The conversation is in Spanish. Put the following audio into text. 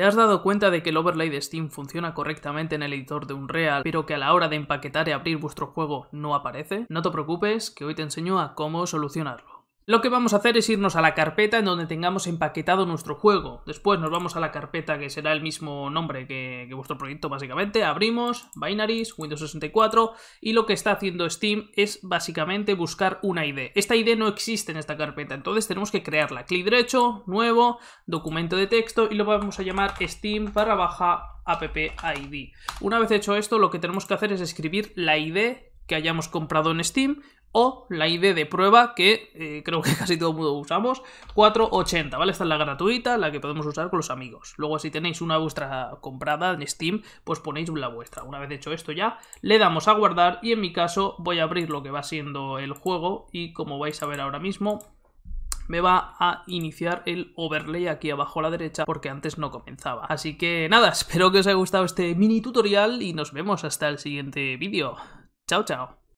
¿Te has dado cuenta de que el overlay de Steam funciona correctamente en el editor de Unreal, pero que a la hora de empaquetar y abrir vuestro juego no aparece? No te preocupes, que hoy te enseño a cómo solucionarlo. Lo que vamos a hacer es irnos a la carpeta en donde tengamos empaquetado nuestro juego. Después nos vamos a la carpeta que será el mismo nombre que, vuestro proyecto básicamente. Abrimos binaries, Windows 64 y lo que está haciendo Steam es básicamente buscar una ID. Esta ID no existe en esta carpeta, entonces tenemos que crearla. Clic derecho, nuevo, documento de texto y lo vamos a llamar Steam para baja app ID. Una vez hecho esto, lo que tenemos que hacer es escribir la ID que hayamos comprado en Steam o la ID de prueba que eh, creo que casi todo el mundo usamos, 480, ¿vale? Esta es la gratuita, la que podemos usar con los amigos. Luego si tenéis una vuestra comprada en Steam, pues ponéis la vuestra. Una vez hecho esto ya, le damos a guardar y en mi caso voy a abrir lo que va siendo el juego y como vais a ver ahora mismo, me va a iniciar el overlay aquí abajo a la derecha porque antes no comenzaba. Así que nada, espero que os haya gustado este mini tutorial y nos vemos hasta el siguiente vídeo. Chao, chao.